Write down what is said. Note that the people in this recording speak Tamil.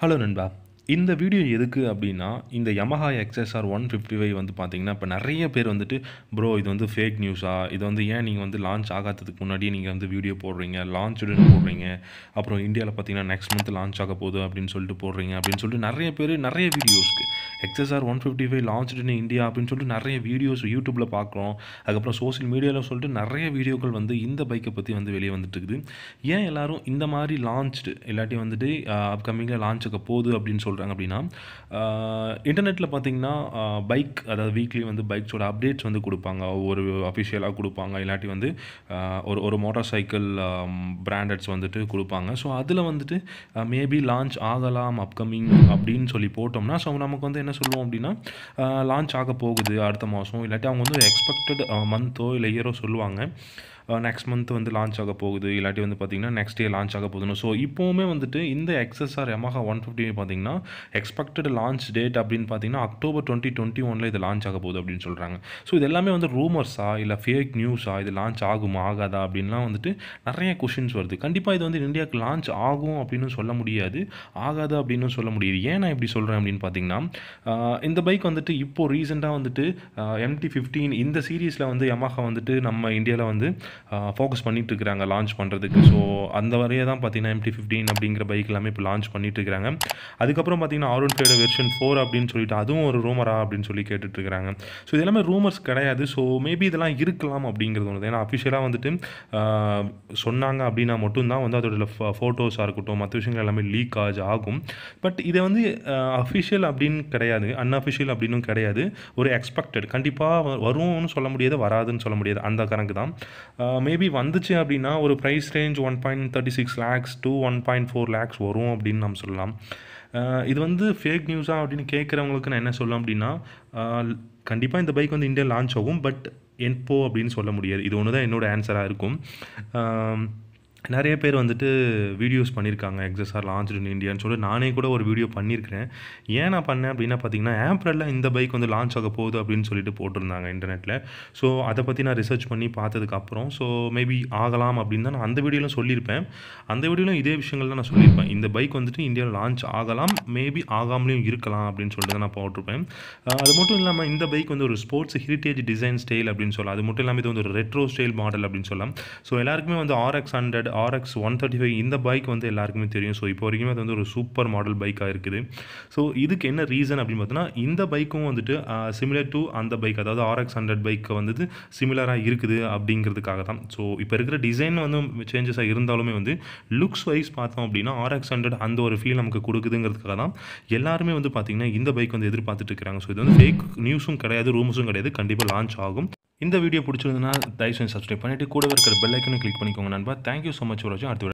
Hallo Nürnberg. இந்த வீடியோ எதுக்கு அப்படின்னா இந்த Yamaha XSR one fifty five வந்து பார்த்தீங்கன்னா இப்போ நிறைய பேர் வந்துட்டு ப்ரோ இது வந்து ஃபேக் நியூஸா இது வந்து ஏன் நீங்கள் வந்து லான்ச் ஆகாததுக்கு முன்னாடியே நீங்கள் வந்து வீடியோ போடுறீங்க லான்ச்சுடன் போடுறீங்க அப்புறம் இந்தியாவில் பார்த்தீங்கன்னா நெக்ஸ்ட் மந்த் லான்ச் ஆக போகுது அப்படின்னு சொல்லிட்டு போடுறீங்க அப்படின்னு சொல்லிட்டு நிறைய பேர் நிறைய வீடியோஸ்க்கு XSR one fifty five launch in India அப்படின்னு சொல்லிட்டு நிறைய வீடியோஸ் யூடியூப்பில் பார்க்குறோம் அதுக்கப்புறம் சோசியல் மீடியாவில் சொல்லிட்டு நிறைய வீடியோக்கள் வந்து இந்த பைக்கை பற்றி வந்து வெளியே வந்துட்டு இருக்குது ஏன் எல்லோரும் இந்த மாதிரி லான்ச்சு இல்லாட்டி வந்துட்டு அப்கமிங்கில் லான்ச் ஆக போகுது அப்படின்னு சொல்லிட்டு சொல்கிறாங்க அப்படின்னா இன்டர்நெட்டில் பார்த்தீங்கன்னா பைக் அதாவது வீக்லி வந்து பைக்ஸோட அப்டேட்ஸ் வந்து கொடுப்பாங்க ஒவ்வொரு அஃபிஷியலாக கொடுப்பாங்க இல்லாட்டி வந்து ஒரு ஒரு மோட்டார் சைக்கிள் பிராண்டட்ஸ் வந்துட்டு கொடுப்பாங்க ஸோ அதில் வந்துட்டு மேபி லான்ச் ஆகலாம் அப்கமிங் அப்படின்னு சொல்லி போட்டோம்னா ஸோ நமக்கு வந்து என்ன சொல்லுவோம் அப்படின்னா லான்ச் ஆக போகுது அடுத்த மாதம் இல்லாட்டி அவங்க வந்து எக்ஸ்பெக்டட் மந்த்தோ இல்லை இயரோ சொல்லுவாங்க நெக்ஸ்ட் uh, மந்த் வந்து லான்ச் ஆக போகுது இல்லாட்டி வந்து பார்த்தீங்கன்னா நெக்ஸ்ட் இயர் லான்ச் ஆக போகுதுன்னு ஸோ இப்போவுமே வந்துட்டு இந்த எக்ஸ்எஸ்ஆர் எமஹா ஒன் ஃபிஃப்டி பார்த்திங்கன்னா எக்ஸ்பெக்டட் லான்ச் டேட் அப்படின்னு பார்த்தீங்கன்னா அக்டோபர் டுவெண்ட்டி டுவெண்ட்டி ஒனில் இது லான்ச் ஆக போகுது அப்படின்னு சொல்கிறாங்க ஸோ இது எல்லாமே வந்து ரூமர்ஸா இல்லை ஃபேக் நியூஸா இது லான்ச் ஆகுமா ஆகாதா அப்படின்லாம் வந்துட்டு நிறைய கொஷின்ஸ் வருது கண்டிப்பாக இது வந்து இந்தியாவுக்கு லான்ச் ஆகும் அப்படின்னு சொல்ல முடியாது ஆகாது அப்படின்னு சொல்ல முடியாது ஏன் நான் இப்படி சொல்கிறேன் அப்படின்னு பார்த்தீங்கன்னா uh, இந்த பைக் வந்துட்டு இப்போது ரீசெண்டாக வந்துட்டு எம்டி uh, ஃபிஃப்டீன் இந்த சீரீஸில் வந்து யமஹா வந்துட்டு நம்ம இந்தியாவில் வந்து ஃபோக்கஸ் பண்ணிகிட்டு இருக்கிறாங்க லான்ச் பண்ணுறதுக்கு ஸோ அந்த வரையே தான் பார்த்தீங்கன்னா எம்டி ஃபிஃப்டீன் அப்படிங்கிற பைக் எல்லாமே இப்போ லான்ச் பண்ணிட்டு இருக்கிறாங்க அதுக்கப்புறம் பார்த்தீங்கன்னா ஆர் ஒன் வெர்ஷன் ஃபோர் அப்படின்னு சொல்லிட்டு அதுவும் ஒரு ரூமரா அப்படின்னு சொல்லி கேட்டுட்டு இருக்கிறாங்க ஸோ இது எல்லாமே ரூமர்ஸ் கிடையாது ஸோ மேபி இதெல்லாம் இருக்கலாம் அப்படிங்கிறது ஒன்று ஏன்னா அஃபிஷியலாக வந்துட்டு சொன்னாங்க அப்படின்னா மட்டும்தான் வந்து அதோட ஃபோட்டோஸாக இருக்கட்டும் மற்ற விஷயங்கள் எல்லாமே லீக் ஆஜ் ஆகும் பட் இதை வந்து அஃபிஷியல் அப்படின்னு கிடையாது அன்அஃபிஷியல் அப்படின்னும் கிடையாது ஒரு எக்ஸ்பெக்டட் கண்டிப்பாக வரும்னு சொல்ல முடியாது வராதுன்னு சொல்ல முடியாது அந்த கணக்கு தான் மேபி uh, வந்துச்சு அப்படின்னா ஒரு price range one point thirty six lakhs to one point four lakhs வரும் அப்படின்னு நம்ம சொல்லலாம் uh, இது வந்து ஃபேக் நியூஸாக அப்படின்னு கேட்குறவங்களுக்கு நான் என்ன சொல்லலாம் அப்படின்னா uh, கண்டிப்பாக இந்த பைக் வந்து இந்தியா லான்ச் ஆகும் பட் என்போ அப்படின்னு சொல்ல முடியாது இது ஒன்று தான் என்னோடய ஆன்சராக இருக்கும் um, நிறைய பேர் வந்துட்டு வீடியோஸ் பண்ணியிருக்காங்க எக்ஸஸ்ஆர் லான்ச் இன் இந்தியான்னு சொல்லி நானே கூட ஒரு வீடியோ பண்ணியிருக்கிறேன் ஏன் நான் பண்ணேன் அப்படின்னா பார்த்தீங்கன்னா ஏப்ரலில் இந்த பைக் வந்து லான்ச் ஆக போகுது அப்படின்னு சொல்லிட்டு போட்டிருந்தாங்க இன்டர்நெட்டில் ஸோ அதை பற்றி நான் ரிசர்ச் பண்ணி பார்த்ததுக்கப்புறம் ஸோ மேபி ஆகலாம் அப்படின்னு தான் நான் அந்த வீடியோவில் சொல்லியிருப்பேன் அந்த வீடியோவில் இதே விஷயங்கள் தான் நான் சொல்லியிருப்பேன் இந்த பைக் வந்துட்டு இந்தியாவில் லான்ச் ஆகலாம் மேபி ஆகாமலேயும் இருக்கலாம் அப்படின்னு சொல்லிட்டு தான் நான் போட்டிருப்பேன் அது மட்டும் இல்லாமல் இந்த பைக் வந்து ஒரு ஸ்போர்ட்ஸ் ஹெரிட்டேஜ் டிசைன் ஸ்டைல் அப்படின்னு சொல்லலாம் அது மட்டும் இல்லாமல் இது வந்து ஒரு ரெட்ரோ ஸ்டைல் மாடல் அப்படின்னு சொல்லலாம் ஸோ எல்லாருக்குமே வந்து RX hundred RX one thirty five இந்த பைக் வந்து எல்லாருக்குமே தெரியும் ஸோ இப்போ வரைக்கும் அது வந்து ஒரு சூப்பர் மாடல் பைக்காக இருக்குது ஸோ இதுக்கு என்ன ரீசன் அப்படின்னு பார்த்தீங்கன்னா இந்த பைக்கும் வந்துட்டு சிமிலர் டு அந்த பைக் அதாவது ஆர்எக்ஸ் ஹண்ட்ரட் பைக்கு வந்துட்டு சிமிலராக இருக்குது அப்படிங்கிறதுக்காக தான் ஸோ இப்போ இருக்கிற டிசைன் வந்து சேஞ்சஸாக இருந்தாலுமே வந்து லுக்ஸ் வைஸ் பார்த்தோம் அப்படின்னா ஆர்எக்ஸ் ஹண்ட்ரட் அந்த ஒரு ஃபீல் நமக்கு கொடுக்குதுங்கிறதுக்காக தான் எல்லாருமே வந்து பார்த்திங்கன்னா இந்த பைக் வந்து எதிர்பார்த்துட்டு இருக்கிறாங்க ஸோ இது வந்து ஃபேக் நியூஸும் கிடையாது ரூம்ஸும் கிடையாது கண்டிப்பாக லான்ச் ஆகும் இந்த வீடியோ பிடிச்சிருந்ததுன்னா தயவு செஞ்சு சப்ஸ்கிரைப் பண்ணிவிட்டு கூட இருக்கிற பெல் ஐக்கனும் கிளிக் பண்ணிக்கோங்க நண்பா தேங்க்யூ ஸோ மச் ஃபார் வாட்சிங் அடுத்த